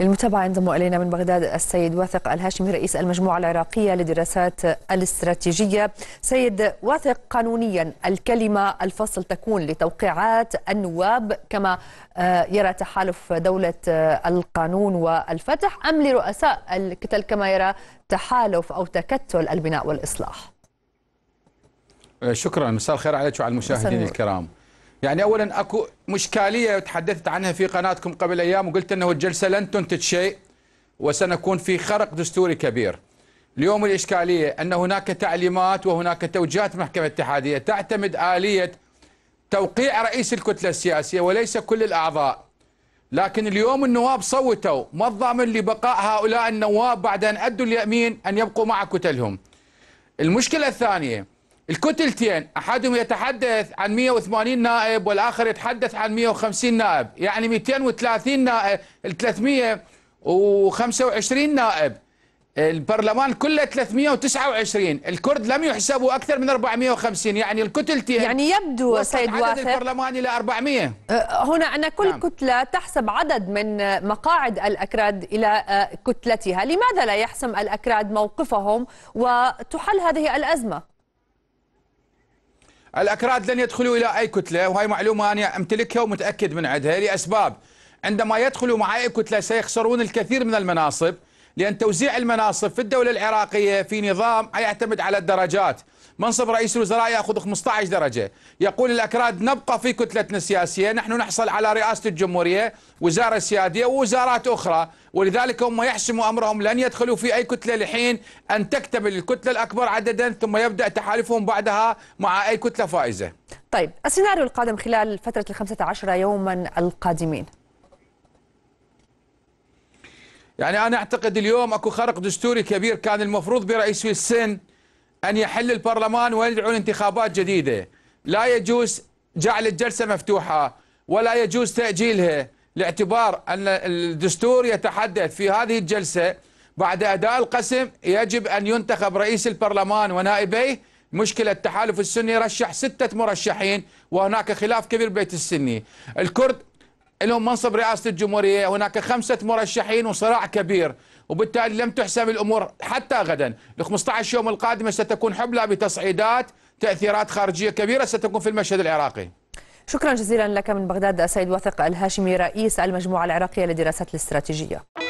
للمتابعة ينضم إلينا من بغداد السيد واثق الهاشمي رئيس المجموعة العراقية للدراسات الاستراتيجية سيد واثق قانونيا الكلمة الفصل تكون لتوقيعات النواب كما آه، يرى تحالف دولة آه، القانون والفتح أم لرؤساء الكتل كما يرى تحالف أو تكتل البناء والإصلاح آه، شكرا مساء الخير عليك وعلى المشاهدين الكرام يعني اولا اكو مشكاليه تحدثت عنها في قناتكم قبل ايام وقلت انه الجلسه لن تنتج شيء وسنكون في خرق دستوري كبير. اليوم الاشكاليه ان هناك تعليمات وهناك توجيهات محكمه اتحاديه تعتمد اليه توقيع رئيس الكتله السياسيه وليس كل الاعضاء. لكن اليوم النواب صوتوا ما الضامن لبقاء هؤلاء النواب بعد ان ادوا اليمين ان يبقوا مع كتلهم. المشكله الثانيه الكتلتين احدهم يتحدث عن 180 نائب والاخر يتحدث عن 150 نائب يعني 230 نائب 325 نائب البرلمان كله 329 الكرد لم يحسبوا أكثر من 450 يعني الكتلتين يعني يبدو سيد واثق عدد البرلمان إلى 400 أه، هنا أن كل نعم. كتلة تحسب عدد من مقاعد الأكراد إلى أه، كتلتها لماذا لا يحسم الأكراد موقفهم وتحل هذه الأزمة؟ الأكراد لن يدخلوا إلى أي كتلة وهي معلومة أنا أمتلكها ومتأكد من عدها لأسباب عندما يدخلوا مع أي كتلة سيخسرون الكثير من المناصب لأن توزيع المناصب في الدولة العراقية في نظام يعتمد على الدرجات منصب رئيس الوزراء يأخذ 15 درجة يقول الأكراد نبقى في كتلتنا السياسية نحن نحصل على رئاسة الجمهورية وزارة سيادية ووزارات أخرى ولذلك هم يحسموا أمرهم لن يدخلوا في أي كتلة لحين أن تكتمل الكتلة الأكبر عددا ثم يبدأ تحالفهم بعدها مع أي كتلة فائزة طيب السيناريو القادم خلال فترة الخمسة عشر يوما القادمين يعني أنا أعتقد اليوم أكو خرق دستوري كبير كان المفروض برئيس السن أن يحل البرلمان ويدعو لانتخابات جديدة لا يجوز جعل الجلسة مفتوحة ولا يجوز تأجيلها لاعتبار أن الدستور يتحدث في هذه الجلسة بعد أداء القسم يجب أن ينتخب رئيس البرلمان ونائبيه مشكلة التحالف السني رشح ستة مرشحين وهناك خلاف كبير بيت السني الكرد لهم منصب رئاسة الجمهورية هناك خمسة مرشحين وصراع كبير وبالتالي لم تحسم الأمور حتى غدا ال 15 يوم القادمة ستكون حبلى بتصعيدات تأثيرات خارجية كبيرة ستكون في المشهد العراقي شكرا جزيلا لك من بغداد سيد واثق الهاشمي رئيس المجموعة العراقية للدراسات الاستراتيجية